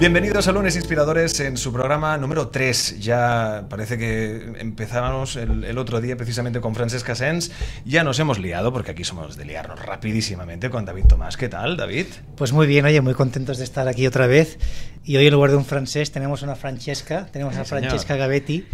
Bienvenidos a Lunes Inspiradores en su programa número 3. Ya parece que empezábamos el, otro día precisamente con Francesca Sens. Ya nos hemos liado porque aquí somos de liarnos rapidísimamente con David Tomás. ¿Qué tal, David? Pues muy bien, oye, muy contentos de estar aquí otra vez. Y hoy en lugar de un francés tenemos una Francesca, tenemos a Francesca Gavetti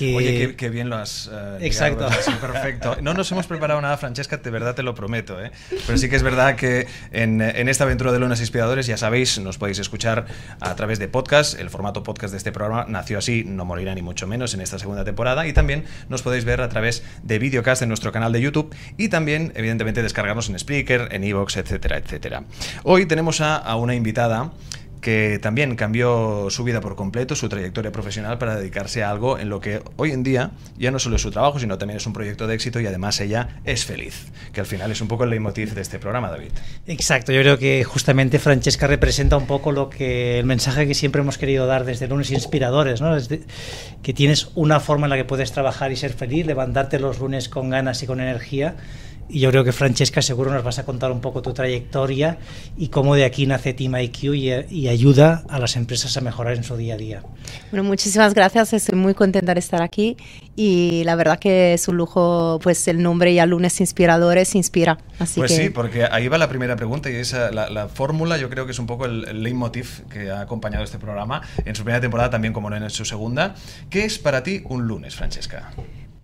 Oye, qué, bien lo has. Eh, Exacto. perfecto. No nos hemos preparado nada, Francesca, de verdad te lo prometo. ¿eh? Pero sí que es verdad que en, esta aventura de Lunas Inspiradores, ya sabéis, nos podéis escuchar a través de podcast. El formato podcast de este programa nació así, no morirá ni mucho menos en esta segunda temporada. Y también nos podéis ver a través de videocast en nuestro canal de YouTube. Y también, evidentemente, descargarnos en Spreaker, en Evox, etcétera, etcétera. Hoy tenemos a, a una invitada que también cambió su vida por completo, su trayectoria profesional para dedicarse a algo en lo que hoy en día ya no solo es su trabajo, sino también es un proyecto de éxito y además ella es feliz, que al final es un poco el leitmotiv de este programa, David. Exacto, yo creo que justamente Francesca representa un poco lo que el mensaje que siempre hemos querido dar desde lunes inspiradores, que tienes una forma en la que puedes trabajar y ser feliz, levantarte los lunes con ganas y con energía y yo creo que Francesca seguro nos vas a contar un poco tu trayectoria y cómo de aquí nace Team IQ y, y, ayuda a las empresas a mejorar en su día a día. Bueno, muchísimas gracias, estoy muy contenta de estar aquí y la verdad que es un lujo, pues el nombre ya lunes inspiradores inspira. Así pues sí, porque ahí va la primera pregunta y es eh, la, fórmula yo creo que es un poco el, el, leitmotiv que ha acompañado este programa en su primera temporada, también como no en su segunda. ¿Qué es para ti un lunes, Francesca?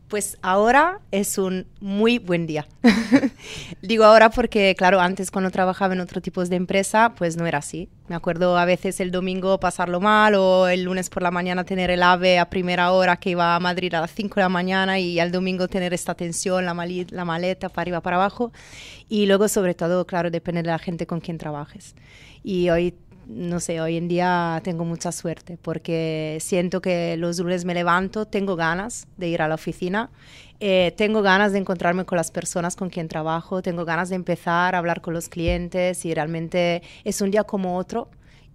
Pues ahora es un muy buen día. Digo ahora porque, claro, antes cuando trabajaba en otro tipo de empresa, pues no era así. Me acuerdo a veces el domingo pasarlo mal o el lunes por la mañana tener el ave a primera hora que iba a Madrid a las 5 de la mañana y al domingo tener esta tensión, la, maleta, la maleta para arriba, para abajo. Y luego, sobre todo, claro, depende de la gente con quien trabajes. Y hoy no sé, hoy en día tengo mucha suerte porque siento que los lunes me levanto, tengo ganas de ir a la oficina, eh, tengo ganas de encontrarme con las personas con quien trabajo, tengo ganas de empezar a hablar con los clientes y realmente es un día como otro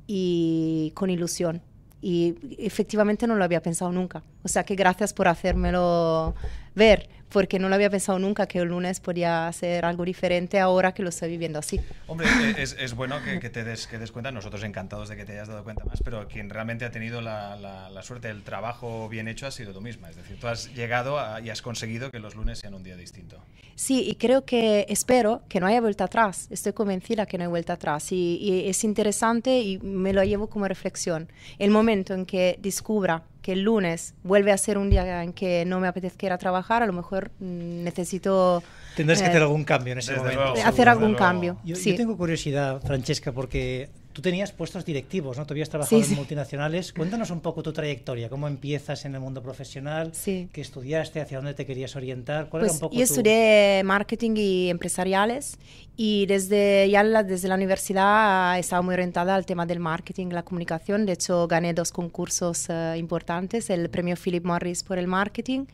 y con ilusión. Y efectivamente no lo había pensado nunca. O sea que gracias por hacérmelo ver porque no lo había pensado nunca que el lunes podía ser algo diferente ahora que lo estoy viviendo así. Hombre, eh, es, bueno que, te des, que des cuenta, nosotros encantados de que te hayas dado cuenta más, pero quien realmente ha tenido la, la, suerte del trabajo bien hecho ha sido tú misma, es decir, tú has llegado y has conseguido que los lunes sean un día distinto. Sí, y creo que espero que no haya vuelta atrás, estoy convencida que no hay vuelta atrás y es interesante y me lo llevo como reflexión. El momento en que descubra el lunes vuelve a ser un día en que no me apetezca ir a trabajar, a lo mejor mm, necesito... Tendrás que hacer eh, algún cambio en ese momento. hacer algún cambio. sí. yo tengo curiosidad, Francesca, porque Tú tenías puestos directivos, ¿no? Tú habías trabajado en multinacionales. Cuéntanos un poco tu trayectoria, cómo empiezas en el mundo profesional, qué estudiaste, hacia dónde te querías orientar. Pues yo estudié marketing y empresariales y desde ya la, desde la universidad ah, estaba muy orientada al tema del marketing, la comunicación. De hecho, gané dos concursos eh, importantes, el premio Philip Morris por el marketing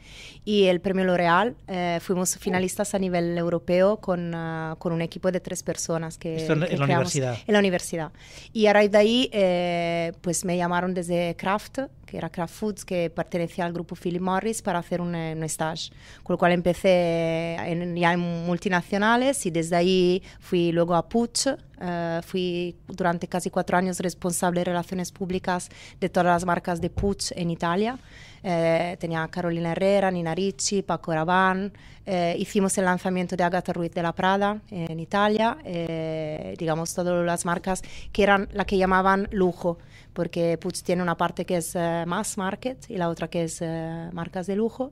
y el premio L'Oreal. Eh, fuimos oh. finalistas a nivel europeo con, ah, con, un equipo de tres personas que... Esto En la universidad. Y a de ahí, eh, pues me llamaron desde Craft que era Kraft Foods, que pertenecía al grupo Philip Morris, para hacer un, eh, un stage. Con lo cual empecé en, ya en multinacionales y desde ahí fui luego a Puch. Eh, fui durante casi cuatro años responsable de relaciones públicas de todas las marcas de Puch en Italia. Eh, tenía Carolina Herrera, Nina Ricci, Paco Rabanne. hicimos el lanzamiento de Agatha Ruiz de la Prada en Italia. digamos, todas las marcas que eran las que llamaban lujo porque Putz tiene una parte que es eh, mass market y la otra que es eh, marcas de lujo.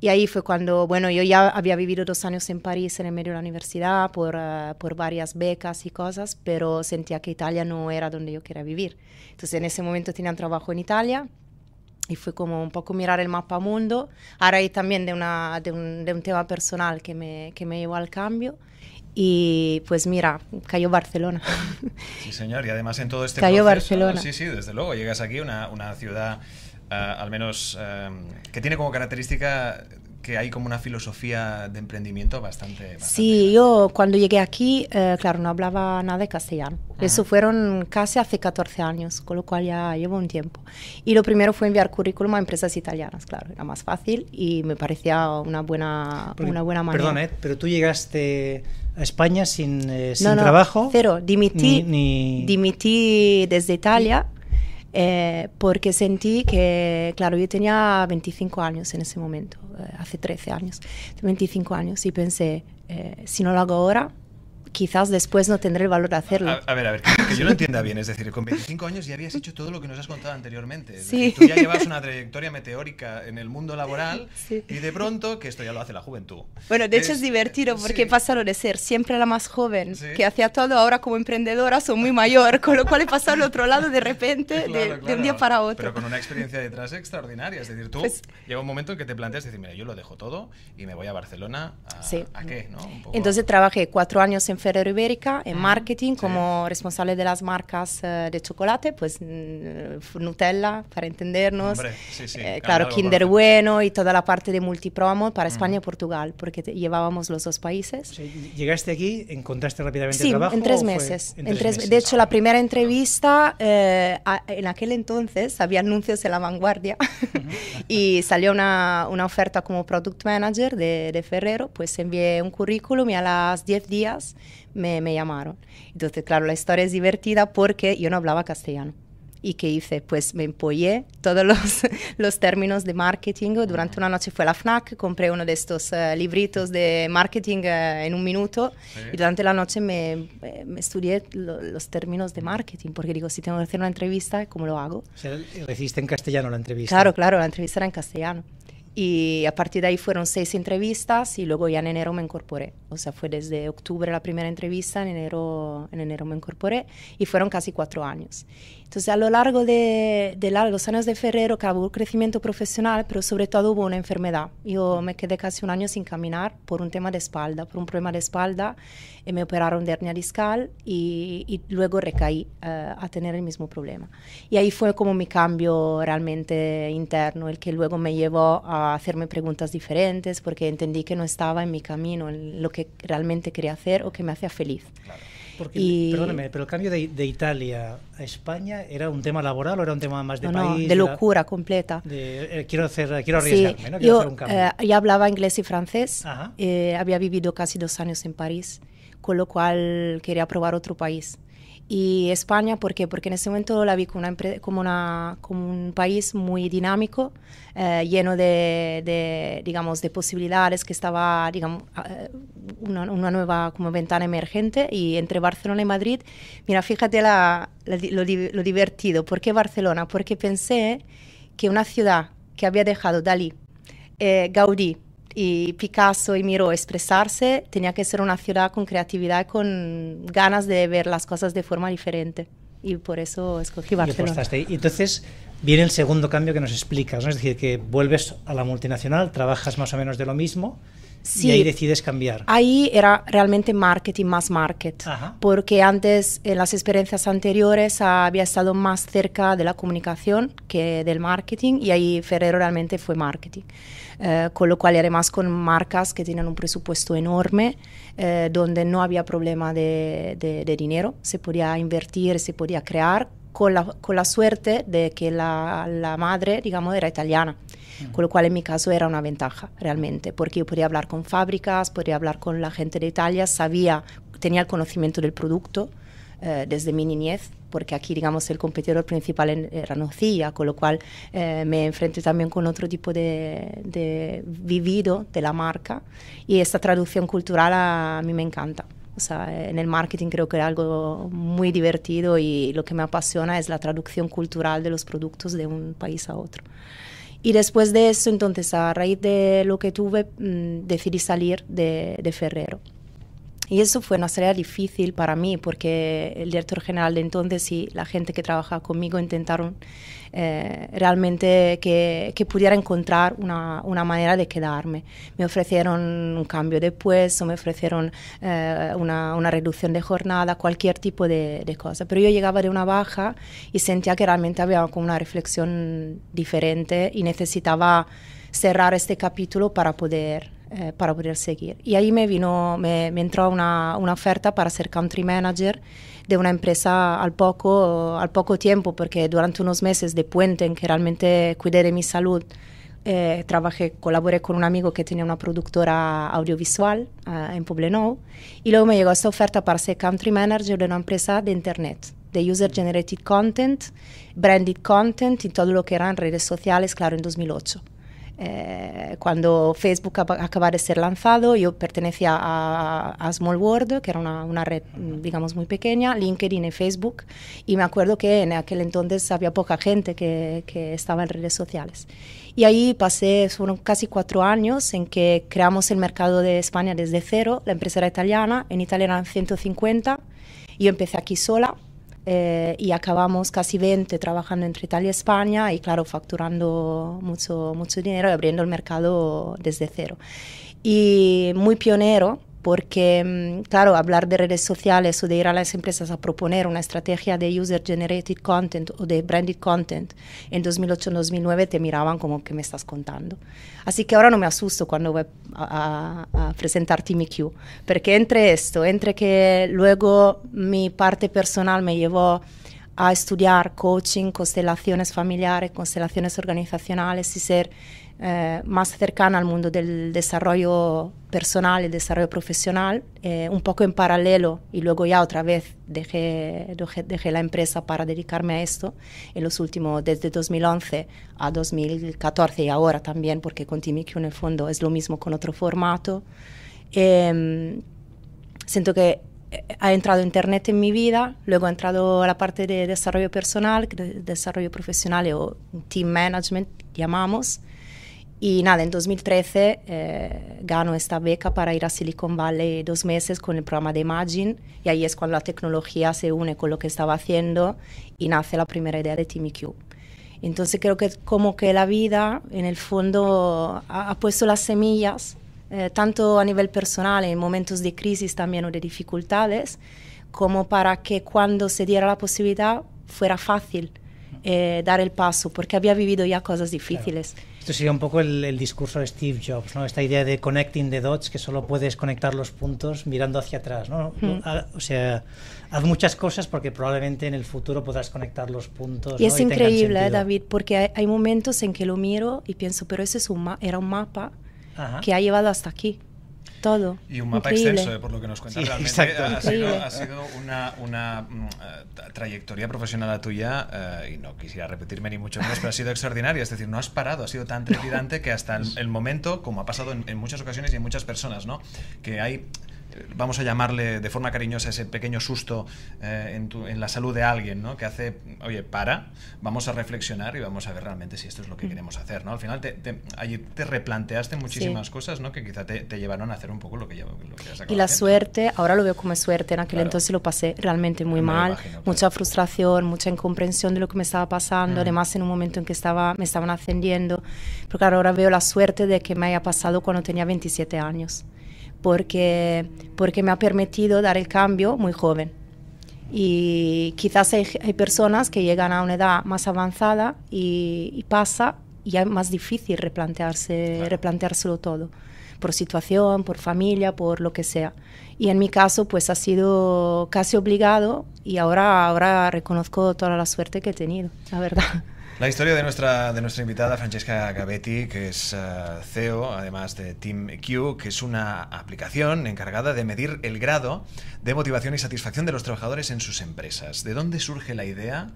Y ahí fue cuando, bueno, yo ya había vivido dos años en París en el medio de la universidad por, eh, por varias becas y cosas, pero sentía que Italia no era donde yo quería vivir. Entonces en ese momento tenía un trabajo en Italia y fue como un poco mirar el mapa mundo, a raíz también de, una, de, un, de un tema personal que me, que me llevó al cambio. Y pues mira, cayó Barcelona. Sí, señor, y además en todo este cayó Barcelona. Sí, sí, desde luego, llegas aquí, una, una ciudad eh, al menos eh, que tiene como característica que hay como una filosofía de emprendimiento bastante... sí, yo cuando llegué aquí, eh, claro, no hablaba nada de castellano. Eso fueron casi hace 14 años, con lo cual ya llevo un tiempo. Y lo primero fue enviar currículum a empresas italianas, claro, era más fácil y me parecía una buena, una buena manera. Perdón, ¿eh? pero tú llegaste a España sin, eh, sin no, trabajo. Cero, dimití, dimití desde Italia. Eh, porque sentí que, claro, yo tenía 25 años en ese momento, eh, hace 13 años, 25 años, y pensé, eh, si no lo hago ahora, quizás después no tendré el valor de hacerlo. A, ver, a ver, que, yo lo entienda bien. Es decir, con 25 años ya habías hecho todo lo que nos has contado anteriormente. sí. tú ya llevas una trayectoria meteórica en el mundo laboral y de pronto, que esto ya lo hace la juventud. Bueno, de hecho es, divertido eh, porque pasa lo de ser siempre la más joven que hacía todo, ahora como emprendedora soy muy mayor, con lo cual he pasado al otro lado de repente, de, un día para otro. Pero con una experiencia detrás extraordinaria. Es decir, tú pues llega un momento en que te planteas decir, mira, yo lo dejo todo y me voy a Barcelona. ¿A, ¿a qué? Entonces trabajé cuatro años en Ferrero Ibérica en mm, marketing como responsable de las marcas eh, de chocolate, pues mm, Nutella, para entendernos, eh, claro, Kinder Bueno y toda la parte de multipromo para España y Portugal, porque llevábamos los dos países. ¿Llegaste aquí, encontraste rápidamente trabajo? Sí, en tres meses. En De hecho, la primera entrevista, eh, en aquel entonces había anuncios en la vanguardia y salió una, oferta como product manager de, Ferrero, pues envié un currículum y a las 10 días me, llamaron. Entonces, claro, la historia es divertida porque yo no hablaba castellano. ¿Y qué hice? Pues me empollé todos los, términos de marketing. Durante una noche fue a la FNAC, compré uno de estos eh, libritos de marketing eh, en un minuto y durante la noche me, eh, estudié los términos de marketing, porque digo, si tengo que hacer una entrevista, ¿cómo lo hago? O en castellano la entrevista? Claro, claro, la entrevista era en castellano. Y a partir de ahí fueron seis entrevistas y luego ya en enero me incorporé. O sea, fue desde octubre la primera entrevista, en enero, en enero me incorporé y fueron casi cuatro años. Entonces, a lo largo de, de los años de Ferrero, que un crecimiento profesional, pero sobre todo hubo una enfermedad. Yo me quedé casi un año sin caminar por un tema de espalda, por un problema de espalda, y eh, me operaron de hernia discal y, y luego recaí eh, a tener el mismo problema. Y ahí fue como mi cambio realmente interno, el que luego me llevó a hacerme preguntas diferentes, porque entendí que no estaba en mi camino, en lo que realmente quería hacer o que me hacía feliz. Porque, pero el cambio de, Italia a España era un tema laboral o era un tema más de país? No, de locura completa. Eh, quiero hacer, quiero arriesgarme, ¿no? yo, hacer eh, hablaba inglés y francés, eh, había vivido casi dos años en París, con lo cual quería probar otro país. Y España, ¿por qué? Porque en ese momento la vi como, una, como, un país muy dinámico, eh, lleno de, de, digamos, de posibilidades, que estaba, digamos, eh, una, una, nueva como ventana emergente. Y entre Barcelona y Madrid, mira, fíjate lo, lo divertido. ¿Por qué Barcelona? Porque pensé que una ciudad que había dejado Dalí, eh, Gaudí, y Picasso y Miró, expresarse, tenía que ser una ciudad con creatividad, y con ganas de ver las cosas de forma diferente. Y por eso escogí Barcelona. Y entonces viene el segundo cambio que nos explicas, ¿no? es decir, que vuelves a la multinacional, trabajas más o menos de lo mismo. y ahí decides cambiar. Ahí era realmente marketing más market, porque antes, en las experiencias anteriores, había estado más cerca de la comunicación que del marketing y ahí Ferrero realmente fue marketing. Eh, con lo cual además con marcas que tienen un presupuesto enorme, eh, donde no había problema de, dinero, se podía invertir, se podía crear, con la, suerte de que la, madre, digamos, era italiana. Mm. Con lo cual en mi caso era una ventaja realmente, porque yo podía hablar con fábricas, podía hablar con la gente de Italia, sabía, tenía el conocimiento del producto eh, desde mi niñez, porque aquí, digamos, el competidor principal era Nocilla, con lo cual eh, me enfrenté también con otro tipo de, vivido de la marca y esta traducción cultural a mí me encanta. O sea, en el marketing creo que es algo muy divertido y lo que me apasiona es la traducción cultural de los productos de un país a otro. Y después de eso, entonces, a raíz de lo que tuve, mm, decidí salir de, de Ferrero. Y eso fue una tarea difícil para mí porque el director general de entonces y la gente que trabajaba conmigo intentaron eh, realmente que, pudiera encontrar una, una, manera de quedarme. Me ofrecieron un cambio de puesto, me ofrecieron eh, una, una, reducción de jornada, cualquier tipo de, cosa. Pero yo llegaba de una baja y sentía que realmente había como una reflexión diferente y necesitaba cerrar este capítulo para poder eh, para poder seguir. Y ahí me vino, me, me entró una, una, oferta para ser country manager de una empresa al poco, al poco tiempo, porque durante unos meses de puente en que realmente cuidé de mi salud, eh, trabajé, colaboré con un amigo que tenía una productora audiovisual eh, en Poblenou y luego me llegó esta oferta para ser country manager de una empresa de internet, de user generated content, branded content y todo lo que eran redes sociales, claro, en 2008. Eh, cuando Facebook acaba de ser lanzado, yo pertenecía a, Small World, que era una, red, digamos, muy pequeña, LinkedIn y Facebook, y me acuerdo que en aquel entonces había poca gente que, que estaba en redes sociales. Y ahí pasé, fueron casi cuatro años en que creamos el mercado de España desde cero, la empresa era italiana, en Italia eran 150, yo empecé aquí sola, eh, y acabamos casi 20 trabajando entre Italia y España y claro, facturando mucho, mucho dinero y abriendo el mercado desde cero. Y muy pionero, porque, mm, claro, hablar de redes sociales o de ir a las empresas a proponer una estrategia de user-generated content o de branded content en 2008-2009 te miraban como que me estás contando. Así que ahora no me asusto cuando voy a, a, a presentarte mi e Q, porque entre esto, entre que luego mi parte personal me llevó a estudiar coaching, constelaciones familiares, constelaciones organizacionales y ser eh, más cercana al mundo del desarrollo personal y desarrollo profesional, eh, un poco en paralelo y luego ya otra vez dejé, la empresa para dedicarme a esto en los últimos, desde 2011 a 2014 y ahora también, porque con que en el fondo es lo mismo con otro formato. Em, siento que eh, ha entrado Internet en mi vida, luego ha entrado la parte de desarrollo personal, desarrollo profesional o team management, llamamos, y nada, en 2013 eh, gano esta beca para ir a Silicon Valley dos meses con el programa de Imagine y ahí es cuando la tecnología se une con lo que estaba haciendo y nace la primera idea de Timmy Entonces creo que como que la vida en el fondo ha, puesto las semillas, eh, tanto a nivel personal, en momentos de crisis también o de dificultades, como para que cuando se diera la posibilidad fuera fácil eh, dar el paso, porque había vivido ya cosas difíciles. Esto sería un poco el, discurso de Steve Jobs, ¿no? Esta idea de connecting the dots, que solo puedes conectar los puntos mirando hacia atrás, ¿no? Hmm. Ah, o sea, haz muchas cosas porque probablemente en el futuro podrás conectar los puntos. Y es increíble, ¿eh, David, porque hay, momentos en que lo miro y pienso, pero ese era un mapa que ha llevado hasta aquí todo. Y un mapa extenso, eh, por lo que nos cuentas. Realmente eh, ha sido, una, mm, eh, trayectoria profesional tuya, y no quisiera repetirme ni mucho menos, pero ha sido extraordinaria. Es decir, no has parado, ha sido tan trepidante que hasta el, momento, como ha pasado en, muchas ocasiones y en muchas personas, ¿no? que hay vamos a llamarle de forma cariñosa ese pequeño susto eh, en, la salud de alguien, ¿no? Que hace, oye, para, vamos a reflexionar y vamos a ver realmente si esto es lo que mm. queremos hacer, ¿no? Al final, te, allí te replanteaste muchísimas cosas, ¿no? Que quizá te, llevaron a hacer un poco lo que, lo que Y la suerte, ahora lo veo como suerte, en aquel entonces lo pasé realmente muy mal, mucha frustración, mucha incomprensión de lo que me estaba pasando, mm. además en un momento en que estaba, me estaban ascendiendo, Porque ahora veo la suerte de que me haya pasado cuando tenía 27 años porque, porque me ha permitido dar el cambio muy joven. Y quizás hay, personas que llegan a una edad más avanzada y, pasa y es más difícil replantearse, replanteárselo todo, por situación, por familia, por lo que sea. Y en mi caso, pues ha sido casi obligado y ahora, ahora reconozco toda la suerte que he tenido, la verdad. La historia de nuestra, de nuestra invitada Francesca Gavetti, que es eh, CEO, además de Team Q, que es una aplicación encargada de medir el grado de motivación y satisfacción de los trabajadores en sus empresas. ¿De dónde surge la idea?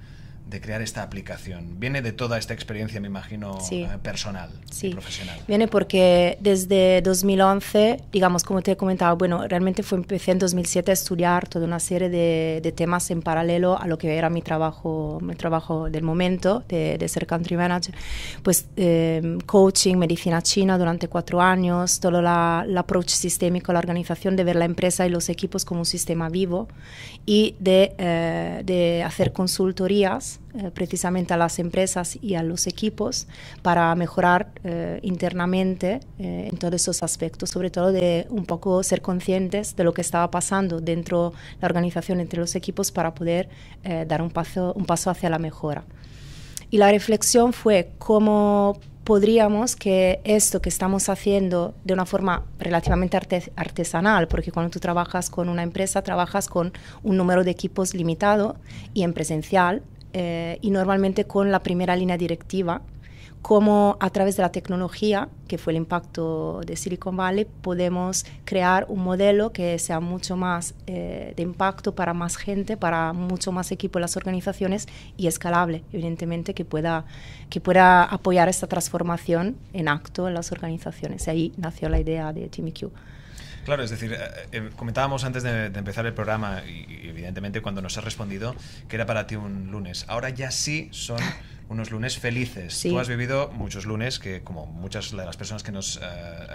de crear esta aplicación? Viene de toda esta experiencia, me imagino, eh, personal y profesional. Viene porque desde 2011, digamos, como te he comentado, bueno, realmente fue, empecé en 2007 a estudiar toda una serie de, temas en paralelo a lo que era mi trabajo, mi trabajo del momento, de, ser country manager. Pues em, coaching, medicina china durante cuatro años, todo la, el approach sistémico, la organización de ver la empresa y los equipos como un sistema vivo y de, eh, de hacer consultorías eh, precisamente a las empresas y a los equipos para mejorar eh, internamente eh, en todos esos aspectos, sobre todo de un poco ser conscientes de lo que estaba pasando dentro de la organización entre los equipos para poder dar un paso, un paso hacia la mejora. Y la reflexión fue cómo podríamos que esto que estamos haciendo de una forma relativamente artesanal, porque cuando tú trabajas con una empresa, trabajas con un número de equipos limitado y en presencial, eh, y normalmente con la primera línea directiva, como a través de la tecnología, que fue el impacto de Silicon Valley, podemos crear un modelo que sea mucho más eh, de impacto para más gente, para mucho más equipo en las organizaciones y escalable, evidentemente, que pueda, apoyar esta transformación en acto en las organizaciones. ahí nació la idea de TeamIQ. Q. Claro, es decir, eh, eh, comentábamos antes de, empezar el programa, y, evidentemente cuando nos has respondido, que era para ti un lunes. Ahora ya sí son unos lunes felices. Tú has vivido muchos lunes que, como muchas de las personas que nos eh,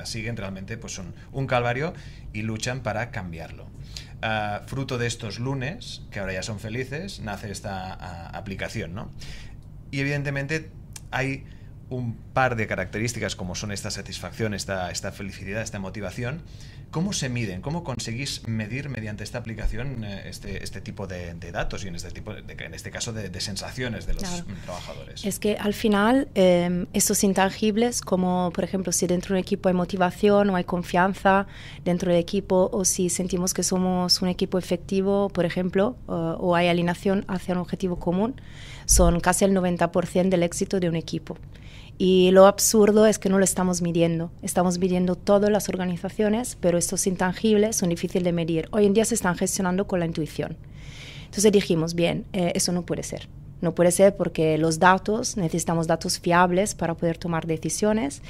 siguen realmente, pues son un calvario y luchan para cambiarlo. Ah, fruto de estos lunes, que ahora ya son felices, nace esta ah, aplicación, ¿no? Y evidentemente hay un par de características como son esta satisfacción, esta, esta felicidad, esta motivación, ¿Cómo se miden? ¿Cómo conseguís medir mediante esta aplicación eh, este, este, tipo de, datos y en este, tipo en este caso de, sensaciones de los trabajadores? Es que al final eh, em, estos intangibles, como por ejemplo si dentro de un equipo hay motivación o hay confianza dentro del equipo o si sentimos que somos un equipo efectivo, por ejemplo, o hay alineación hacia un objetivo común, son casi el 90% del éxito de un equipo. Y lo absurdo es que no lo estamos midiendo. Estamos midiendo todas las organizaciones, pero estos intangibles son difíciles de medir. Hoy en día se están gestionando con la intuición. Entonces dijimos, bien, eh, eso no puede ser. No puede ser porque los datos, necesitamos datos fiables para poder tomar decisiones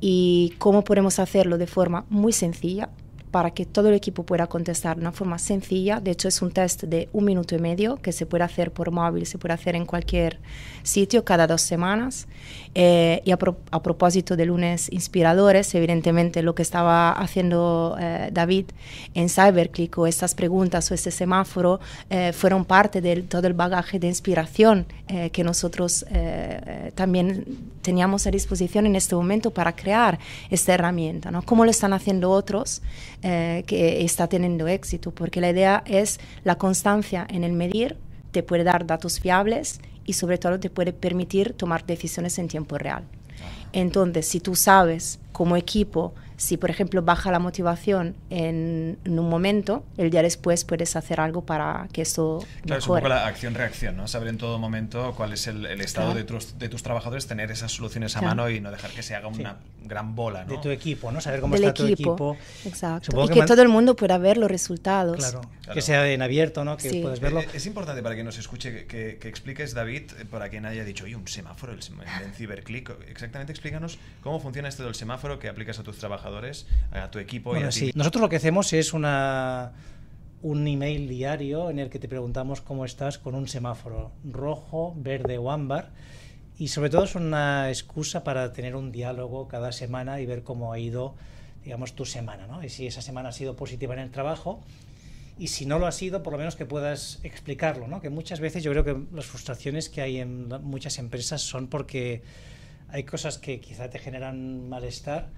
y cómo podemos hacerlo de forma muy sencilla, para que todo el equipo pueda contestar de una forma sencilla. De hecho, es un test de un minuto y medio que se puede hacer por móvil, se puede hacer en cualquier sitio cada dos semanas. Eh, y a, propósito de lunes inspiradores, evidentemente lo que estaba haciendo eh, David en Cyberclick o estas preguntas o este semáforo eh, fueron parte de todo el bagaje de inspiración que nosotros también teníamos a disposición en este momento para crear esta herramienta. ¿no? ¿Cómo lo están haciendo otros? Eh, que está teniendo éxito, porque la idea es la constancia en el medir, te puede dar datos fiables y sobre todo te puede permitir tomar decisiones en tiempo real. Entonces, si tú sabes como equipo si, por ejemplo, baja la motivación en, un momento, el día después puedes hacer algo para que eso... Claro, es un poco la acción-reacción, ¿no? Saber en todo momento cuál es el, estado de, tus, de, tus, trabajadores, tener esas soluciones a mano y no dejar que se haga una gran bola, ¿no? De tu equipo, ¿no? Saber cómo está equipo. tu equipo. Exacto. y que, todo el mundo pueda ver los resultados. Claro, que sea en abierto, ¿no? Que puedas verlo. Eh, eh, es importante para que nos escuche que, expliques, David, eh, para quien haya dicho, oye, un semáforo el, en ciberclick. Exactamente, explícanos cómo funciona esto del semáforo que aplicas a tus trabajadores a tu equipo y a Nosotros lo que hacemos es una un email diario en el que te preguntamos cómo estás con un semáforo rojo, verde o ámbar. Y sobre todo es una excusa para tener un diálogo cada semana y ver cómo ha ido, digamos, tu semana, ¿no? Y si esa semana ha sido positiva en el trabajo y si no lo ha sido, por lo menos que puedas explicarlo, ¿no? Que muchas veces yo creo que las frustraciones que hay en muchas empresas son porque hay cosas que quizá te generan malestar,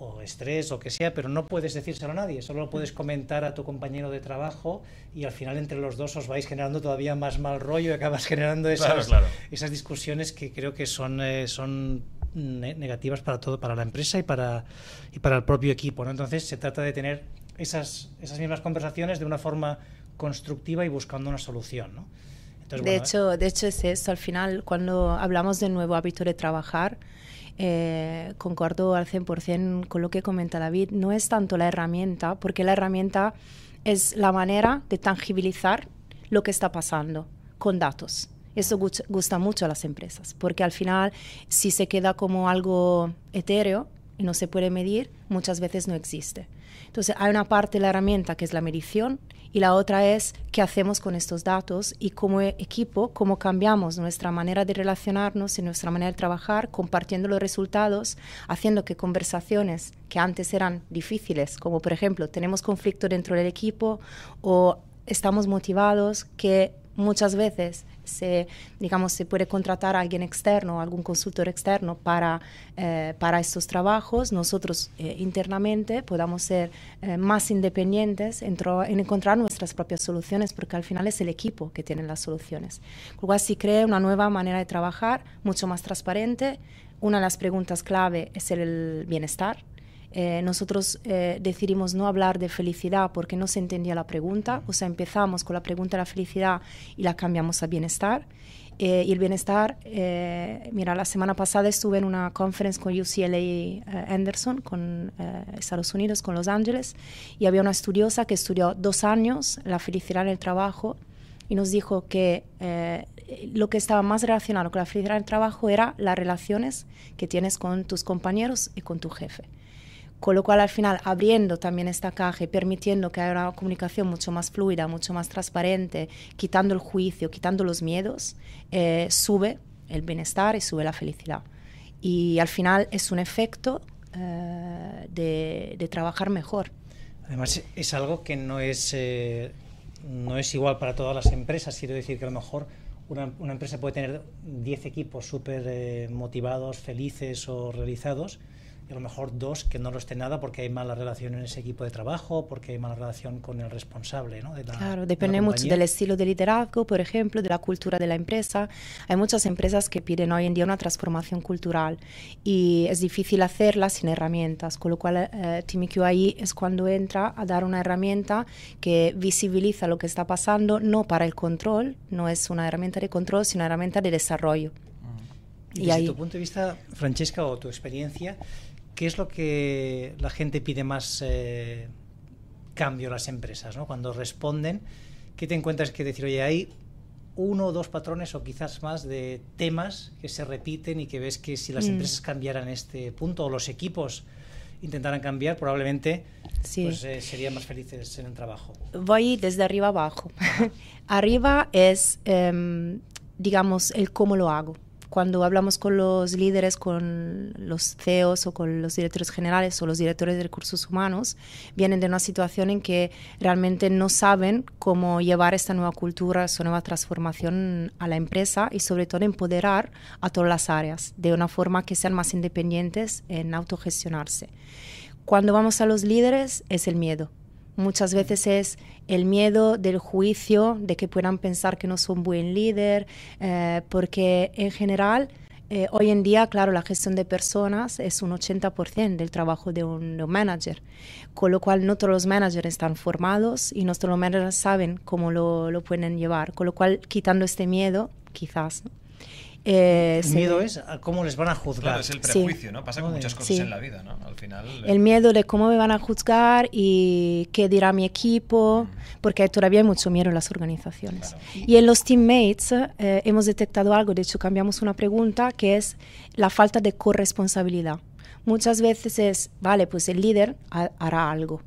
o estrés o que sea, pero no puedes decírselo a nadie, solo lo mm. puedes comentar a tu compañero de trabajo y al final entre los dos os vais generando todavía más mal rollo y acabas generando esas, esas discusiones que creo que son, eh, son negativas para todo, para la empresa y para, y para el propio equipo. Entonces se trata de tener esas, esas mismas conversaciones de una forma constructiva y buscando una solución. de, hecho, de hecho es eso, al final cuando hablamos del nuevo hábito de trabajar, eh, concuerdo al 100% con lo que comenta David, no es tanto la herramienta, porque la herramienta es la manera de tangibilizar lo que está pasando con datos. Eso gusta mucho a las empresas, porque al final si se queda como algo etéreo y no se puede medir, muchas veces no existe. Entonces hay una parte de la herramienta que es la medición y la otra es qué hacemos con estos datos y como equipo, cómo cambiamos nuestra manera de relacionarnos y nuestra manera de trabajar, compartiendo los resultados, haciendo que conversaciones que antes eran difíciles, como por ejemplo tenemos conflicto dentro del equipo o estamos motivados, que muchas veces se, digamos, se puede contratar a alguien externo, algún consultor externo para, eh, para estos trabajos, nosotros eh, internamente podamos ser eh, más independientes en, encontrar nuestras propias soluciones, porque al final es el equipo que tiene las soluciones. cual, si crea una nueva manera de trabajar, mucho más transparente. Una de las preguntas clave es el bienestar eh, nosotros eh, decidimos no hablar de felicidad porque no se entendía la pregunta, o sea, empezamos con la pregunta de la felicidad y la cambiamos a bienestar. Eh, y el bienestar, mira, la semana pasada estuve en una conference con UCLA Anderson, con Estados Unidos, con Los Ángeles, y había una estudiosa que estudió dos años la felicidad en el trabajo y nos dijo que lo que estaba más relacionado con la felicidad en el trabajo era las relaciones que tienes con tus compañeros y con tu jefe. Con lo cual, al final, abriendo también esta caja y permitiendo que haya una comunicación mucho más fluida, mucho más transparente, quitando el juicio, quitando los miedos, eh, sube el bienestar y sube la felicidad. Y al final es un efecto eh, de, trabajar mejor. Además, es algo que eh, no es, igual para todas las empresas. Quiero decir que a lo mejor una, una empresa puede tener 10 equipos súper motivados, felices o realizados y a lo mejor dos que no lo esté nada porque hay mala relación en ese equipo de trabajo, porque hay mala relación con el responsable. ¿no? claro, depende mucho del estilo de liderazgo, por ejemplo, de la cultura de la empresa. Hay muchas empresas que piden hoy en día una transformación cultural y es difícil hacerla sin herramientas, con lo cual eh, TimiQ e ahí es cuando entra a dar una herramienta que visibiliza lo que está pasando, no para el control, no es una herramienta de control, sino una herramienta de desarrollo. Ah. Y, desde tu punto de vista, Francesca, o tu experiencia, ¿qué es lo que la gente pide más eh, cambio a las empresas? ¿no? Cuando responden, ¿qué te encuentras que decir, oye, hay uno o dos patrones o quizás más de temas que se repiten y que ves que si las mm. empresas cambiaran este punto o los equipos intentaran cambiar, probablemente pues, eh, serían más felices en el trabajo. Voy desde arriba abajo. arriba es, em, digamos, el cómo lo hago cuando hablamos con los líderes, con los CEOs o con los directores generales o los directores de recursos humanos, vienen de una situación en que realmente no saben cómo llevar esta nueva cultura, su nueva transformación a la empresa y sobre todo empoderar a todas las áreas de una forma que sean más independientes en autogestionarse. Cuando vamos a los líderes es el miedo muchas veces es el miedo del juicio, de que puedan pensar que no son buen líder, eh, porque en general eh, hoy en día, claro, la gestión de personas es un 80% del trabajo de un, manager, con lo cual no todos los managers están formados y no todos los managers saben cómo lo, lo pueden llevar, con lo cual quitando este miedo, quizás, ¿no? Eh, el miedo es cómo les van a juzgar. es el prejuicio, ¿no? Pasa muchas cosas en la vida, ¿no? Al final. Eh. El miedo de cómo me van a juzgar y qué dirá mi equipo, mm. porque todavía hay mucho miedo en las organizaciones. Y en los teammates eh, hemos detectado algo, de hecho cambiamos una pregunta, que es la falta de corresponsabilidad. Muchas veces es, vale, pues el líder hará algo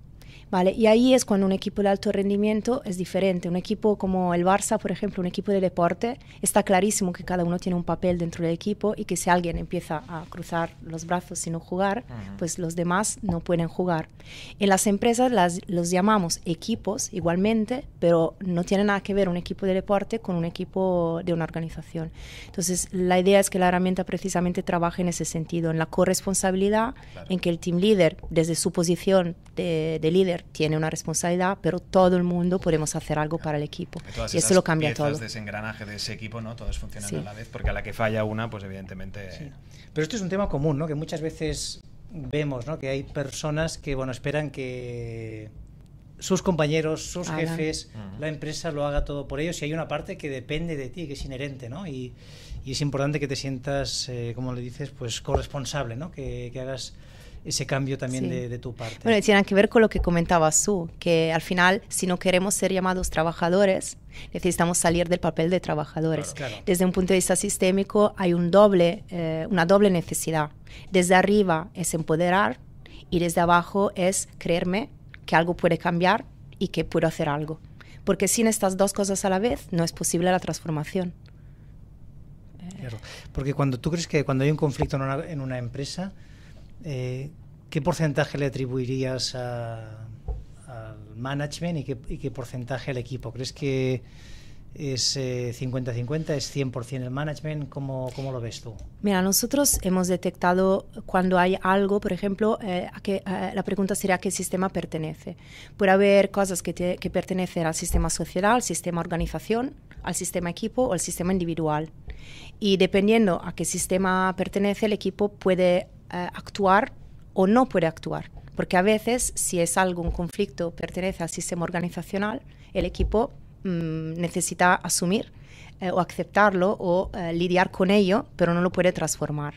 y ahí es cuando un equipo de alto rendimiento es diferente. Un equipo como el Barça, por ejemplo, un equipo de deporte, está clarísimo que cada uno tiene un papel dentro del equipo y que si alguien empieza a cruzar los brazos y no jugar, pues los demás no pueden jugar. En las empresas las, los llamamos equipos igualmente, pero no tiene nada que ver un equipo de deporte con un equipo de una organización. Entonces, la idea es que la herramienta precisamente trabaje en ese sentido, en la corresponsabilidad, en que el team leader, desde su posición de líder, tiene una responsabilidad, pero todo el mundo podemos hacer algo para el equipo. Y, eso lo cambia todo. de ese engranaje de ese equipo, ¿no? Todos funcionan a la vez, porque a la que falla una, pues evidentemente... Eh, pero esto es un tema común, ¿no? Que muchas veces vemos, ¿no? Que hay personas que, bueno, esperan que sus compañeros, sus jefes, la empresa lo haga todo por ellos y hay una parte que depende de ti, que es inherente, ¿no? Y, es importante que te sientas, eh, como le dices, pues corresponsable, ¿no? que hagas ese cambio también de, tu parte. Bueno, tiene que ver con lo que comentabas tú, que al final, si no queremos ser llamados trabajadores, necesitamos salir del papel de trabajadores. Desde un punto de vista sistémico hay un doble, eh, una doble necesidad. Desde arriba es empoderar y desde abajo es creerme que algo puede cambiar y que puedo hacer algo. Porque sin estas dos cosas a la vez no es posible la transformación. Claro, porque cuando tú crees que cuando hay un conflicto en una empresa, eh, ¿qué porcentaje le atribuirías al management y qué, porcentaje al equipo? ¿Crees que es 50-50, eh, es 100% el management? ¿Cómo, ¿Cómo, lo ves tú? Mira, nosotros hemos detectado cuando hay algo, por ejemplo, eh, que, la pregunta sería a qué sistema pertenece. Puede haber cosas que, que pertenecen al sistema sociedad, al sistema organización, al sistema equipo o al sistema individual. Y dependiendo a qué sistema pertenece el equipo, puede eh, actuar o no puede actuar. Porque a veces, si es algo, un conflicto, pertenece al sistema organizacional, el equipo mm, necesita asumir eh, o aceptarlo o eh, lidiar con ello, pero no lo puede transformar.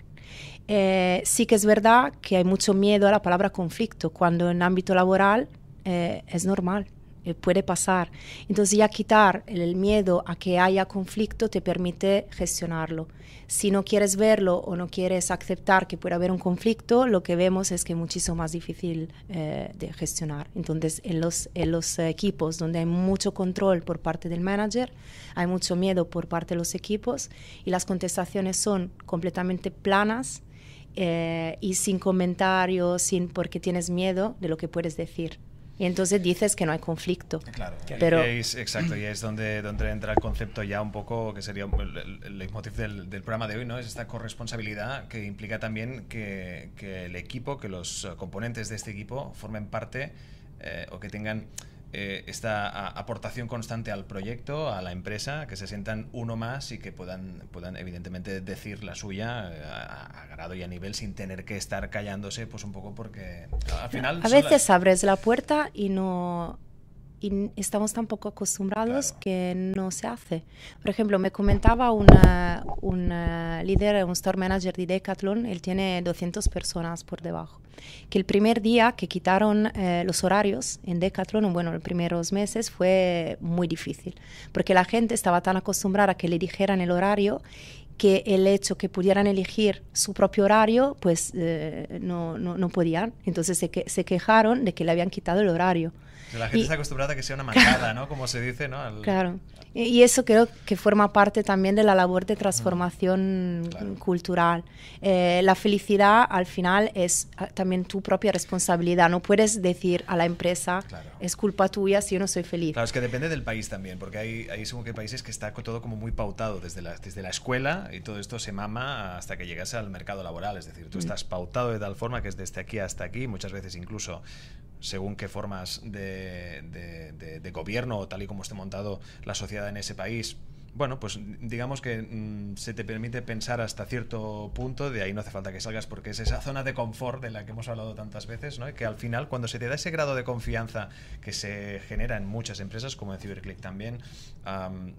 sí que es verdad que hay mucho miedo a la palabra conflicto, cuando en ámbito laboral es normal. Eh, puede pasar. Entonces ya quitar el miedo a que haya conflicto te permite gestionarlo. Si no quieres verlo o no quieres aceptar que pueda haber un conflicto, lo que vemos es que es muchísimo más difícil eh, de gestionar. Entonces en los, equipos donde hay mucho control por parte del manager, hay mucho miedo por parte de los equipos y las contestaciones son completamente planas eh, y sin comentarios, sin porque tienes miedo de lo que puedes decir. Y entonces dices que no hay conflicto. Claro, pero... Es, exacto, y es donde, donde entra el concepto ya un poco, que sería el, leitmotiv del, del, programa de hoy, ¿no? Es esta corresponsabilidad que implica también que, que el equipo, que los componentes de este equipo formen parte eh, o que tengan eh, esta aportación constante al proyecto, a la empresa, que se sientan uno más y que puedan, puedan evidentemente decir la suya eh, a, grado y a nivel sin tener que estar callándose, pues un poco porque al final... A veces abres la puerta y no estamos tan poco acostumbrados que no se hace. Por ejemplo, me comentaba un líder, un store manager de Decathlon, él tiene 200 personas por debajo, que el primer día que quitaron eh, los horarios en Decathlon, bueno, los primeros meses fue muy difícil, porque la gente estaba tan acostumbrada a que le dijeran el horario que el hecho que pudieran elegir su propio horario, pues eh, no, no, podían. Entonces se, que, se, quejaron de que le habían quitado el horario. la gente está acostumbrada a que sea una matada, ¿no? Como se dice, ¿no? claro. Y, eso creo que forma parte también de la labor de transformación cultural. Eh, la felicidad al final es ah, también tu propia responsabilidad. No puedes decir a la empresa, es culpa tuya si yo no soy feliz. Claro, es que depende del país también, porque hay, hay según países que está todo como muy pautado desde desde la escuela y todo esto se mama hasta que llegas al mercado laboral. Es decir, tú mm. estás pautado de tal forma que es desde aquí hasta aquí, muchas veces incluso según qué formas de, de gobierno o tal y como esté montado la sociedad en ese país, bueno, pues digamos que mm, se te permite pensar hasta cierto punto, de ahí no hace falta que salgas porque es esa zona de confort de la que hemos hablado tantas veces, ¿no? Y que al final cuando se te da ese grado de confianza que se genera en muchas empresas, como en Cyberclick también,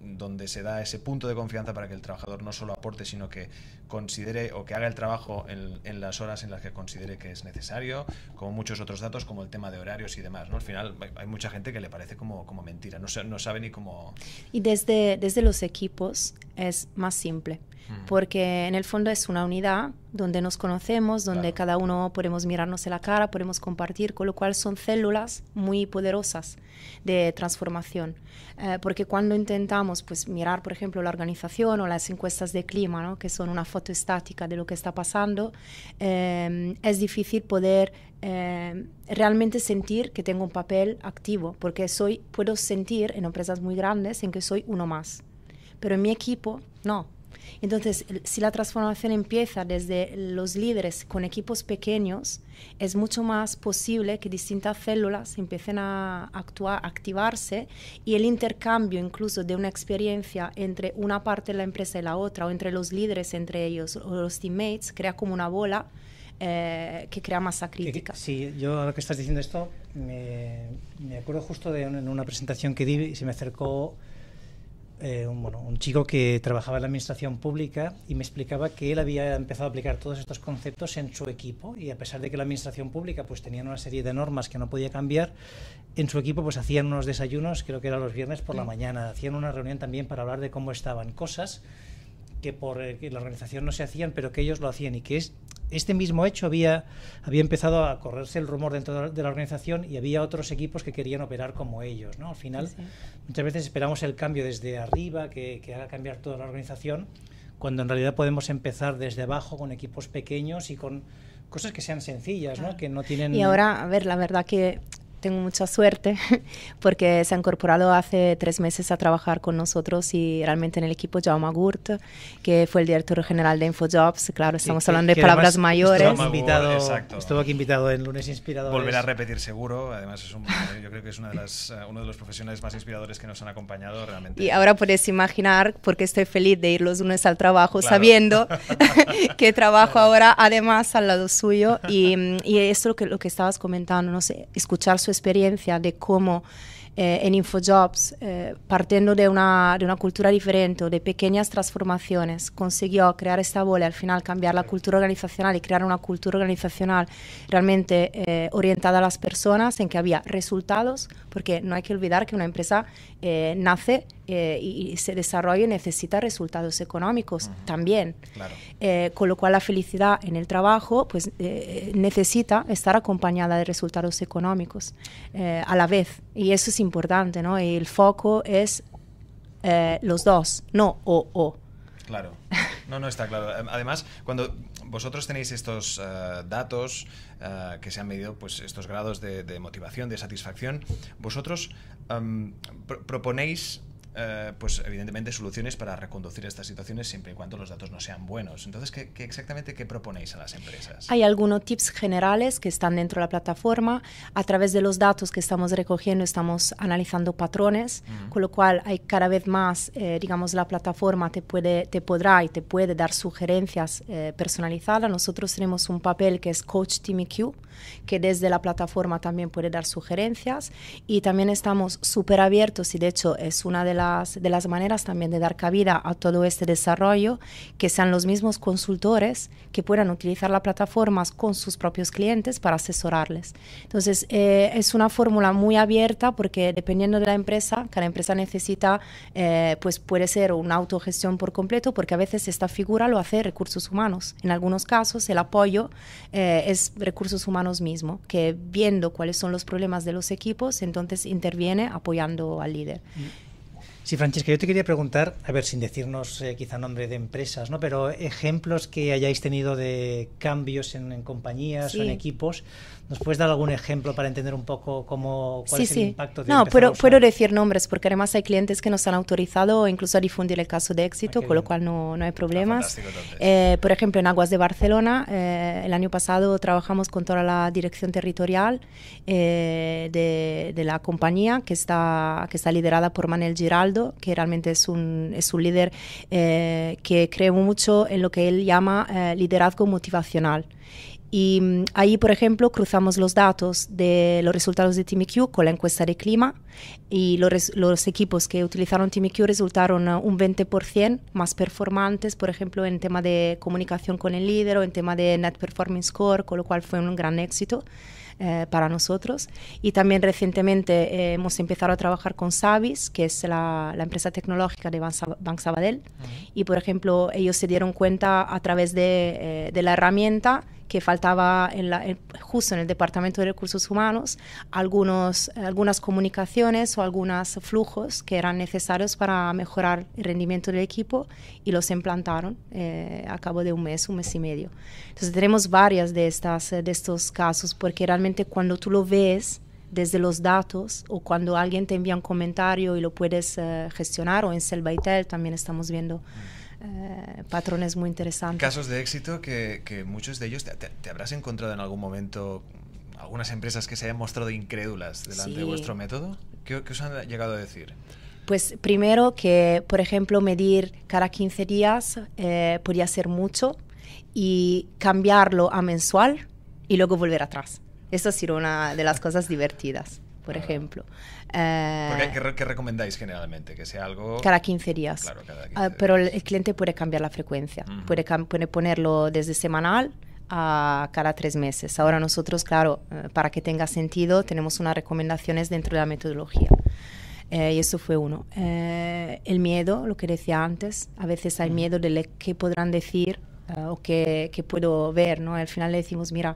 donde se da ese punto de confianza para que el trabajador no solo aporte, sino que considere o que haga el trabajo en, las horas en las que considere que es necesario, como muchos otros datos, como el tema de horarios y demás, ¿no? Al final hay, mucha gente que le parece como, mentira, no, no sabe ni cómo... Y desde, desde los equipos es más simple, mm. porque en el fondo es una unidad donde nos conocemos, donde cada uno podemos mirarnos en la cara, podemos compartir, con lo cual son células muy poderosas de transformación. Eh, porque cuando intentamos pues, mirar, por ejemplo, la organización o las encuestas de clima, ¿no? que son una foto estática de lo que está pasando, eh, es difícil poder eh, realmente sentir que tengo un papel activo, porque soy, puedo sentir en empresas muy grandes en que soy uno más pero en mi equipo no. Entonces, si la transformación empieza desde los líderes con equipos pequeños, es mucho más posible que distintas células empiecen a actuar, activarse y el intercambio incluso de una experiencia entre una parte de la empresa y la otra, o entre los líderes, entre ellos, o los teammates, crea como una bola eh, que crea masa crítica. Sí, yo lo que estás diciendo esto, me, me acuerdo justo de una presentación que di y se me acercó eh, un, bueno, un chico que trabajaba en la administración pública y me explicaba que él había empezado a aplicar todos estos conceptos en su equipo y a pesar de que la administración pública pues tenía una serie de normas que no podía cambiar, en su equipo pues hacían unos desayunos, creo que era los viernes por la mm. mañana, hacían una reunión también para hablar de cómo estaban cosas que por eh, la organización no se hacían, pero que ellos lo hacían y que es este mismo hecho había, había empezado a correrse el rumor dentro de la organización y había otros equipos que querían operar como ellos. ¿no? Al final, muchas veces esperamos el cambio desde arriba, que, que, haga cambiar toda la organización, cuando en realidad podemos empezar desde abajo con equipos pequeños y con cosas que sean sencillas, ¿no? que no tienen... Y ahora, a ver, la verdad que tengo mucha suerte porque se ha incorporado hace tres meses a trabajar con nosotros y realmente en el equipo Jaume Gurt, que fue el director general de InfoJobs. Claro, estamos hablando de palabras mayores. Estuvo aquí, invitado, estuvo aquí invitado en Lunes inspirador Volverá a repetir seguro. Además, es eh, yo creo que es de las, eh, uno de los profesionales más inspiradores que nos han acompañado realmente. Y ahora puedes imaginar porque estoy feliz de ir los lunes al trabajo sabiendo que trabajo ahora además al lado suyo. Y, mm, y eso lo que, lo que estabas comentando, no sé, escuchar su experiencia de cómo eh, en InfoJobs, eh, partiendo de una, de una, cultura diferente, de pequeñas transformaciones, consiguió crear esta bola, al final cambiar la cultura organizacional y crear una cultura organizacional realmente eh, orientada a las personas, en que había resultados, porque no hay que olvidar que una empresa nace eh, y, ese se necesita resultados económicos también. Eh, con lo cual la felicidad en el trabajo pues, eh, necesita estar acompañada de resultados económicos a la vez. Y eso es importante, ¿no? el foco es los dos, no o o. Claro. No, no, está claro. Además, cuando vosotros tenéis estos datos que se han medido, pues estos grados de, motivación, de satisfacción, vosotros em, proponéis eh, pues evidentemente soluciones para reconducir estas situaciones siempre y cuando los datos no sean buenos. Entonces, ¿qué, exactamente qué proponéis a las empresas? Hay algunos tips generales que están dentro de la plataforma. A través de los datos que estamos recogiendo estamos analizando patrones, con lo cual hay cada vez más, eh, digamos, la plataforma te, puede, te podrá y te puede dar sugerencias eh, personalizadas. Nosotros tenemos un papel que es Coach Team EQ, que desde la plataforma también puede dar sugerencias y también estamos súper abiertos y de hecho es una de las, maneras también de dar cabida a todo este desarrollo, que sean los mismos consultores que puedan utilizar la plataforma con sus propios clientes para asesorarles. Entonces, eh, es una fórmula muy abierta porque dependiendo de la empresa, cada empresa necesita, eh, pues puede ser una autogestión por completo, porque a veces esta figura lo hace recursos humanos. En algunos casos, el apoyo eh, es recursos humanos mismos mismo, que viendo cuáles son los problemas de los equipos, entonces interviene apoyando al líder. Mm. Sí, Francesca, yo te quería preguntar, a ver, sin decirnos eh, quizá nombre de empresas, ¿no? Pero ejemplos que hayáis tenido de cambios en, compañías o en equipos. ¿Nos puedes dar algún ejemplo para entender un poco cómo, cuál es el impacto? De no, pero puedo decir nombres porque además hay clientes que nos han autorizado incluso a difundir el caso de éxito, ah, con lo cual no, no hay ah, problemas. Eh, por ejemplo, en Aguas de Barcelona, eh, el año pasado trabajamos con toda la dirección territorial de, la compañía que está, que está liderada por Manel Giraldo que realmente es un, es un líder eh, que cree mucho en lo que él llama eh, liderazgo motivacional. Y mm, ahí, por ejemplo, cruzamos los datos de los resultados de TeamIQ con la encuesta de clima y los, equipos que utilizaron TeamIQ resultaron un 20% más performantes, por ejemplo, en tema de comunicación con el líder o en tema de Net Performance Score, con lo cual fue un gran éxito. Eh, para nosotros. Y también recientemente eh, hemos empezado a trabajar con Savis, que es la, empresa tecnológica de Bank Sabadell. Y, por ejemplo, ellos se dieron cuenta a través de, eh, de la herramienta que faltaba justo en el Departamento de Recursos Humanos algunos, algunas comunicaciones o algunos flujos que eran necesarios para mejorar el rendimiento del equipo y los implantaron eh, a cabo de un mes, un mes y medio. Entonces tenemos varias de, estas, de estos casos porque realmente cuando tú lo ves, desde los datos o cuando alguien te envía un comentario y lo puedes eh, gestionar o en Selva también estamos viendo eh, patrones muy interesantes. Casos de éxito que, muchos de ellos te, habrás encontrado en algún momento algunas empresas que se hayan mostrado incrédulas delante de vuestro método. ¿Qué, os han llegado a decir? Pues primero que, por ejemplo, medir cada 15 días eh, podría ser mucho y cambiarlo a mensual y luego volver atrás. Eso ha sido una de las cosas divertidas por ejemplo. Eh, ¿qué, recomendáis generalmente? Que sea algo... Cada 15 días. Ah, pero el cliente puede cambiar la frecuencia, puede, puede, ponerlo desde semanal a cada tres meses. Ahora nosotros, claro, eh, para que tenga sentido, tenemos unas recomendaciones dentro de la metodología. Eh, y eso fue uno. Eh, el miedo, lo que decía antes, a veces hay miedo de qué podrán decir o qué, puedo ver, ¿no? Al final le decimos, mira,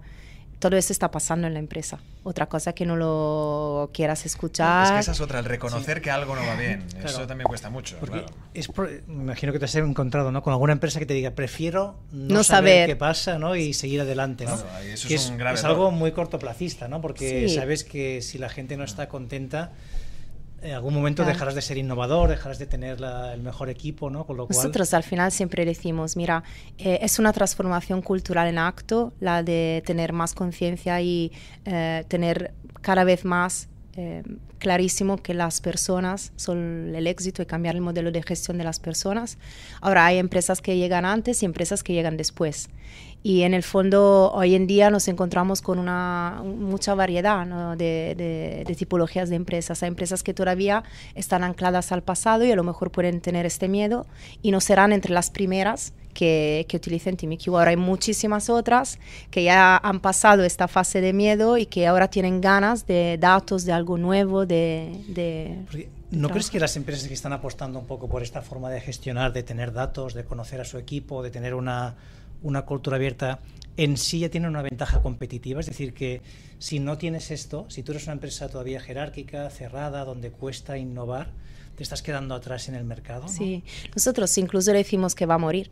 todo eso está pasando en la empresa. Otra cosa que no lo quieras escuchar. Es que esa es otra, el reconocer que algo no va bien. Eso también cuesta mucho. me imagino que te has encontrado ¿no? con alguna empresa que te diga, prefiero no, saber, qué pasa ¿no? y seguir adelante. ¿no? es, algo muy cortoplacista, porque sabes que si la gente no está contenta, en algún momento dejarás de ser innovador, dejarás de tener la, el mejor equipo, ¿no? Con lo Nosotros al final siempre decimos, mira, eh, es una transformación cultural en acto, la de tener más conciencia y eh, tener cada vez más Em, clarísimo que las personas son el éxito y cambiar el modelo de gestión de las personas. Ahora hay empresas que llegan antes y empresas que llegan después. Y en el fondo hoy en día nos encontramos con una mucha variedad de, tipologías de empresas. Hay empresas que todavía están ancladas al pasado y a lo mejor pueden tener este miedo y no serán entre las primeras que, que utilicen Q. Ahora hay muchísimas otras que ya han pasado esta fase de miedo y que ahora tienen ganas de datos, de algo nuevo, de... ¿No crees que las empresas que están apostando un poco por esta forma de gestionar, de tener datos, de conocer a su equipo, de tener una, una cultura abierta, en sí ya tienen una ventaja competitiva? Es decir, que si no tienes esto, si tú eres una empresa todavía jerárquica, cerrada, donde cuesta innovar, te estás quedando atrás en el mercado. Sí, nosotros incluso le decimos que va a morir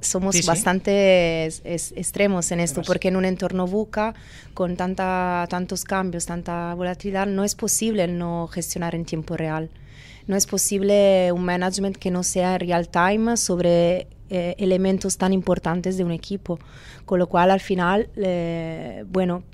somos bastante extremos en esto, porque en un entorno buca, con tanta, tantos cambios, tanta volatilidad, no es posible no gestionar en tiempo real. No es posible un management que no sea real time sobre eh, elementos tan importantes de un equipo. Con lo cual, al final, eh, bueno,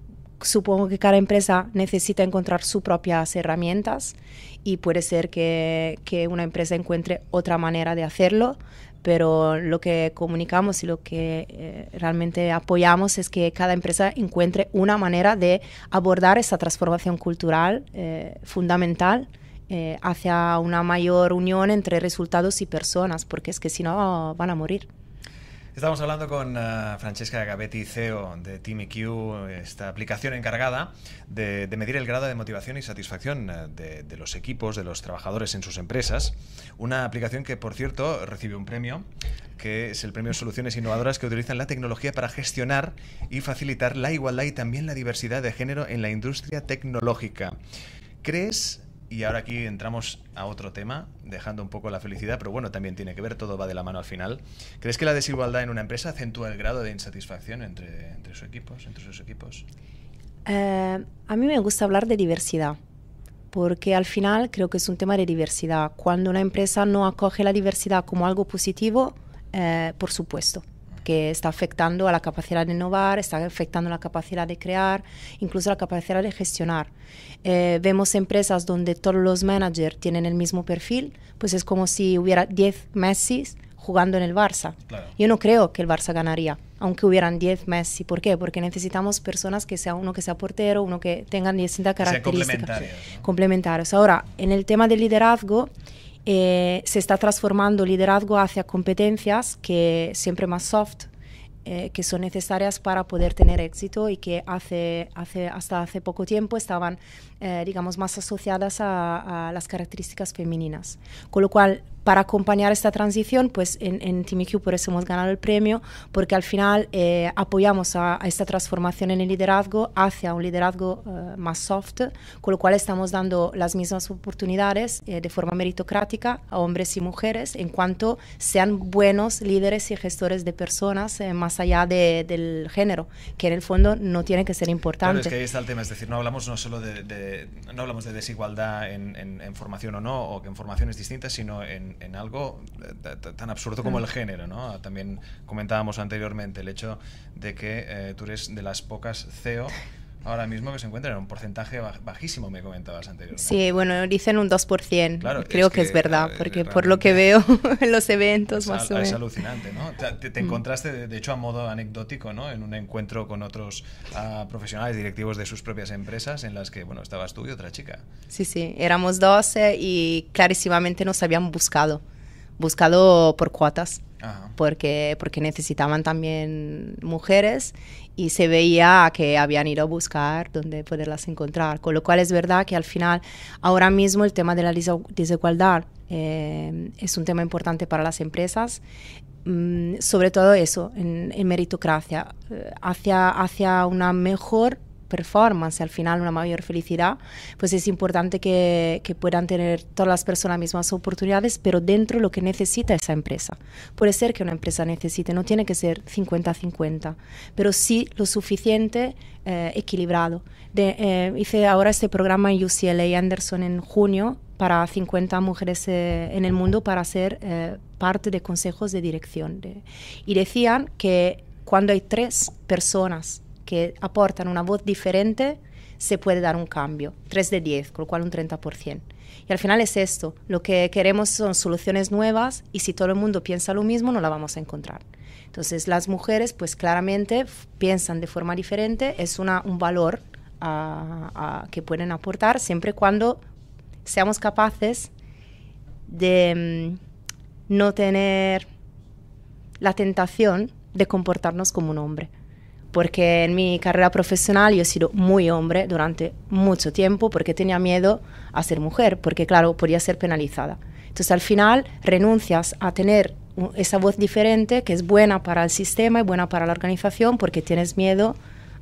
supongo que cada empresa necesita encontrar sus propias herramientas y puede ser que, que, una empresa encuentre otra manera de hacerlo, pero lo que comunicamos y lo que eh, realmente apoyamos es que cada empresa encuentre una manera de abordar esa transformación cultural eh, fundamental eh, hacia una mayor unión entre resultados y personas, porque es que si no van a morir. Estamos hablando con eh, Francesca Gabetti, CEO de Team e esta aplicación encargada de, medir el grado de motivación y satisfacción eh, de, de, los equipos, de los trabajadores en sus empresas. Una aplicación que, por cierto, recibe un premio, que es el premio Soluciones Innovadoras que utilizan la tecnología para gestionar y facilitar la igualdad y también la diversidad de género en la industria tecnológica. ¿Crees y ahora aquí entramos a otro tema, dejando un poco la felicidad, pero bueno, también tiene que ver, todo va de la mano al final. ¿Crees que la desigualdad en una empresa acentúa el grado de insatisfacción entre, sus, equipos, entre sus equipos? Eh, a mí me gusta hablar de diversidad, porque al final creo que es un tema de diversidad. Cuando una empresa no acoge la diversidad como algo positivo, eh, por supuesto, que está afectando a la capacidad de innovar, está afectando a la capacidad de crear, incluso la capacidad de gestionar. Eh, vemos empresas donde todos los managers tienen el mismo perfil, pues es como si hubiera 10 Messi jugando en el Barça. Yo no creo que el Barça ganaría, aunque hubieran 10 Messi. ¿Por qué? Porque necesitamos personas que sea uno que sea portero, uno que tenga distintas características. complementarios. Complementarios. Ahora, en el tema del liderazgo, eh, se está transformando liderazgo hacia competencias que siempre más soft, eh, que son necesarias para poder tener éxito y que hace, hasta hace poco tiempo estaban eh, digamos, más asociadas a, las características femeninas. Con lo cual, para acompañar esta transición, pues en, en TimiQ e por eso hemos ganado el premio, porque al final eh, apoyamos a, esta transformación en el liderazgo hacia un liderazgo eh, más soft, con lo cual estamos dando las mismas oportunidades de forma meritocrática a hombres y mujeres en cuanto sean buenos líderes y gestores de personas más allá del género, que en el fondo no tiene que ser importante. es el tema, es decir, no hablamos no solo de no hablamos de desigualdad en, formación o no, o que en formaciones distintas, sino en, algo eh, tan absurdo como el género. ¿no? Ah, también comentábamos anteriormente el hecho de que eh, tú eres de las pocas CEO ahora mismo que se encuentran en un porcentaje bajísimo, me comentabas anteriormente. Sí, bueno, dicen un 2%. Creo que, es verdad, porque por lo que veo en los eventos, más o menos. Es alucinante, ¿no? Te, mm. encontraste, de hecho, a modo anecdótico, ¿no? En un encuentro con otros ah, profesionales directivos de sus propias empresas en las que, bueno, estabas tú y otra chica. Sí, sí, éramos 12 eh, y clarísimamente nos habían buscado buscado por cuotas. Porque, porque necesitaban también mujeres y se veía que habían ido a buscar dónde poderlas encontrar. Con lo cual es verdad que al final, ahora mismo el tema de la desigualdad eh, es un tema importante para las empresas. Mm, sobre todo eso, en, en meritocracia, eh, hacia, hacia una mejor performance al final una mayor felicidad, pues es importante que, que puedan tener todas las personas las mismas oportunidades, pero dentro de lo que necesita esa empresa. Puede ser que una empresa necesite, no tiene que ser 50-50, pero sí lo suficiente eh, equilibrado. Eh, hice ahora este programa en UCLA Anderson en junio para 50 mujeres eh, en el mundo para ser parte de consejos de dirección. y decían que cuando hay tres personas que aportan una voz diferente, se puede dar un cambio, 3 de 10, con lo cual un 30%. Y al final es esto, lo que queremos son soluciones nuevas y si todo el mundo piensa lo mismo no la vamos a encontrar. Entonces las mujeres pues claramente piensan de forma diferente, es un valor que pueden aportar siempre y cuando seamos capaces de mm, no tener la tentación de comportarnos como un hombre porque en mi carrera profesional yo he sido muy hombre durante mucho tiempo porque tenía miedo a ser mujer, porque claro, podía ser penalizada. Entonces al final renuncias a tener esa voz diferente que es buena para el sistema y buena para la organización porque tienes miedo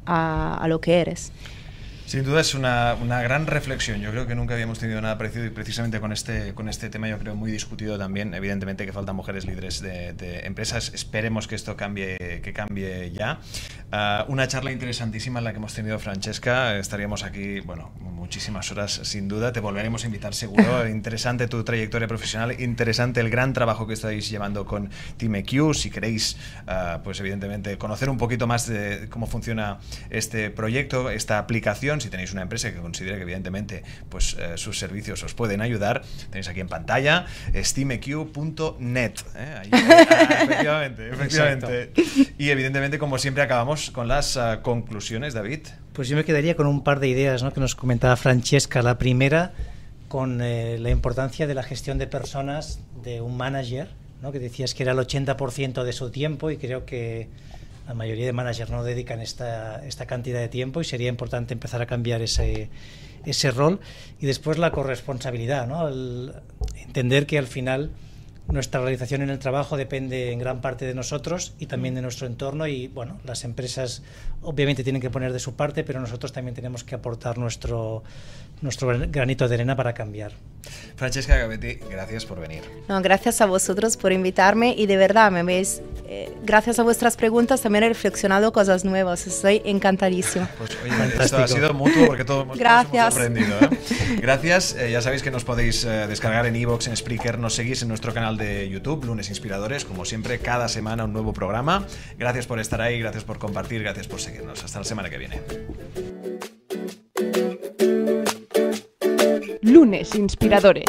a, a lo que eres. Sin duda es una, gran reflexión. Yo creo que nunca habíamos tenido nada parecido y precisamente con este, con este tema yo creo muy discutido también. Evidentemente que faltan mujeres líderes de, empresas. Esperemos que esto cambie, que cambie ya. Ah, una charla interesantísima en la que hemos tenido Francesca. Estaríamos aquí, bueno, muchísimas horas sin duda. Te volveremos a invitar seguro. interesante tu trayectoria profesional, interesante el gran trabajo que estáis llevando con Team EQ. Si queréis, ah, pues evidentemente conocer un poquito más de cómo funciona este proyecto, esta aplicación si tenéis una empresa que considera que evidentemente pues, eh, sus servicios os pueden ayudar, tenéis aquí en pantalla steameq.net. ¿eh? Ah, efectivamente, Y evidentemente, como siempre, acabamos con las ah, conclusiones, David. Pues yo me quedaría con un par de ideas ¿no? que nos comentaba Francesca. La primera, con eh, la importancia de la gestión de personas de un manager, ¿no? que decías que era el 80% de su tiempo y creo que la mayoría de managers no dedican esta, esta cantidad de tiempo y sería importante empezar a cambiar ese, rol. Y después la corresponsabilidad, ¿no? entender que al final nuestra realización en el trabajo depende en gran parte de nosotros y también de nuestro entorno y bueno, las empresas obviamente tienen que poner de su parte, pero nosotros también tenemos que aportar nuestro nuestro granito de arena para cambiar. Francesca Gavetti, gracias por venir. No, gracias a vosotros por invitarme y de verdad me veis, eh, gracias a vuestras preguntas también he reflexionado cosas nuevas. Estoy encantadísimo. Pues, esto ha sido mutuo porque todos hemos, gracias. aprendido. ¿eh? Gracias. Eh, ya sabéis que nos podéis descargar en Evox, en Spreaker, nos seguís en nuestro canal de YouTube, Lunes Inspiradores, como siempre, cada semana un nuevo programa. Gracias por estar ahí, gracias por compartir, gracias por seguirnos. Hasta la semana que viene. Lunes Inspiradores.